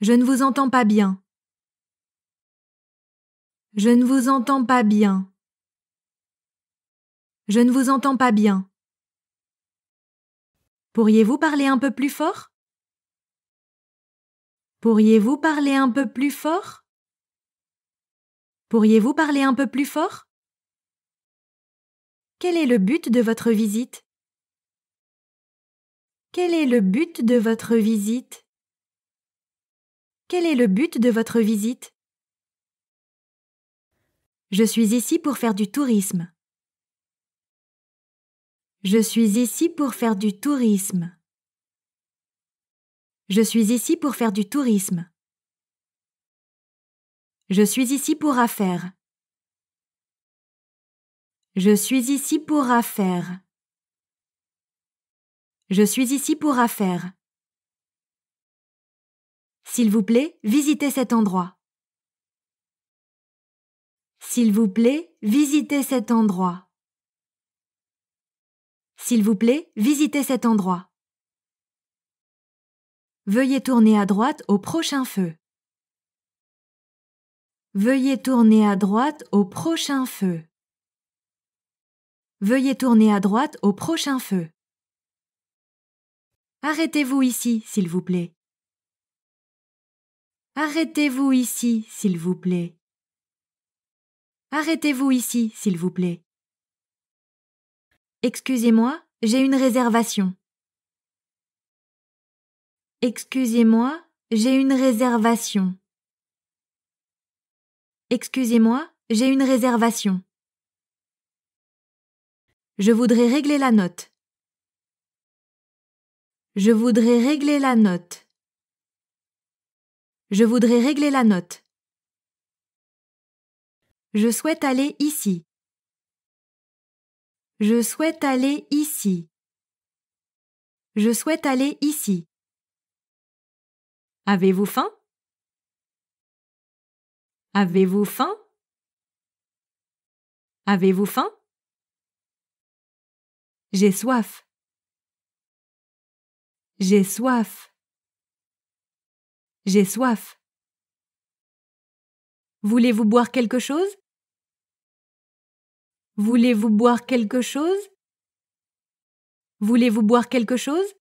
Je ne vous entends pas bien. Je ne vous entends pas bien. Je ne vous entends pas bien. Pourriez-vous parler un peu plus fort Pourriez-vous parler un peu plus fort Pourriez-vous parler un peu plus fort Quel est le but de votre visite Quel est le but de votre visite quel est le but de votre visite Je suis ici pour faire du tourisme. Je suis ici pour faire du tourisme. Je suis ici pour faire du tourisme. Je suis ici pour affaires. Je suis ici pour affaires. Je suis ici pour affaires. S'il vous plaît, visitez cet endroit. S'il vous plaît, visitez cet endroit. S'il vous plaît, visitez cet endroit. Veuillez tourner à droite au prochain feu. Veuillez tourner à droite au prochain feu. Veuillez tourner à droite au prochain feu. Arrêtez-vous ici, s'il vous plaît. Arrêtez-vous ici, s'il vous plaît. Arrêtez-vous ici, s'il vous plaît. Excusez-moi, j'ai une réservation. Excusez-moi, j'ai une réservation. Excusez-moi, j'ai une réservation. Je voudrais régler la note. Je voudrais régler la note. Je voudrais régler la note. Je souhaite aller ici. Je souhaite aller ici. Je souhaite aller ici. Avez-vous faim Avez-vous faim Avez-vous faim J'ai soif. J'ai soif. J'ai soif. Voulez-vous boire quelque chose Voulez-vous boire quelque chose Voulez-vous boire quelque chose